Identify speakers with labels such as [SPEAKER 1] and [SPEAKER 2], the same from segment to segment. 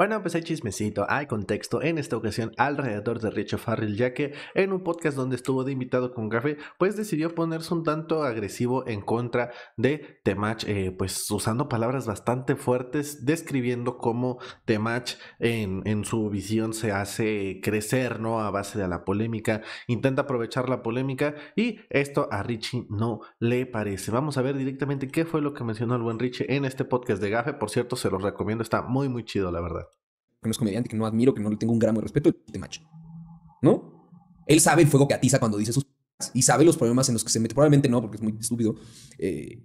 [SPEAKER 1] Bueno, pues hay chismecito, hay contexto en esta ocasión alrededor de Richie Farrell, ya que en un podcast donde estuvo de invitado con Gafe, pues decidió ponerse un tanto agresivo en contra de Temach, eh, pues usando palabras bastante fuertes, describiendo cómo Temach en, en su visión se hace crecer, ¿no? A base de la polémica, intenta aprovechar la polémica y esto a Richie no le parece. Vamos a ver directamente qué fue lo que mencionó el buen Richie en este podcast de Gafe, por cierto, se los recomiendo, está muy, muy chido, la verdad que no es comediante, que no admiro, que no le tengo un gramo de respeto, te macho. ¿No? Él
[SPEAKER 2] sabe el fuego que atiza cuando dice sus y sabe los problemas en los que se mete. Probablemente no, porque es muy estúpido. Eh,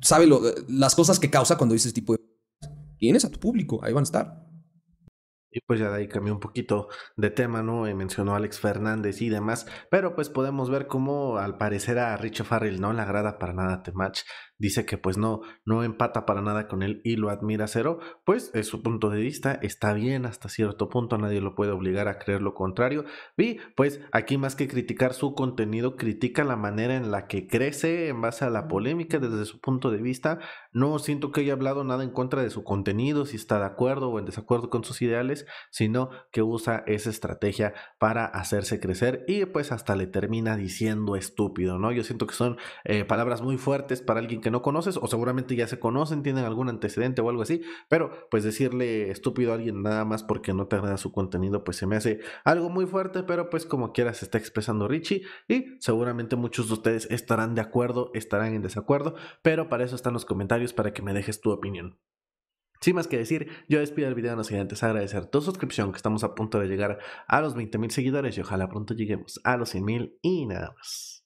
[SPEAKER 2] sabe lo, las cosas que causa cuando dice ese tipo de. Tienes
[SPEAKER 1] a tu público, ahí van a estar. Y pues ya de ahí cambió un poquito de tema, ¿no? Y eh, mencionó a Alex Fernández y demás. Pero pues podemos ver cómo al parecer a Richo Farrell no le agrada para nada te match dice que pues no, no empata para nada con él y lo admira cero, pues es su punto de vista, está bien hasta cierto punto, nadie lo puede obligar a creer lo contrario. Y pues aquí más que criticar su contenido, critica la manera en la que crece en base a la polémica desde su punto de vista. No siento que haya hablado nada en contra de su contenido, si está de acuerdo o en desacuerdo con sus ideales, sino que usa esa estrategia para hacerse crecer y pues hasta le termina diciendo estúpido, ¿no? Yo siento que son eh, palabras muy fuertes para alguien que no conoces o seguramente ya se conocen, tienen algún antecedente o algo así, pero pues decirle estúpido a alguien nada más porque no te agrada su contenido, pues se me hace algo muy fuerte, pero pues como quieras está expresando Richie y seguramente muchos de ustedes estarán de acuerdo, estarán en desacuerdo, pero para eso están los comentarios para que me dejes tu opinión. Sin más que decir, yo despido el video de los siguientes agradecer tu suscripción que estamos a punto de llegar a los mil seguidores y ojalá pronto lleguemos a los mil y nada más.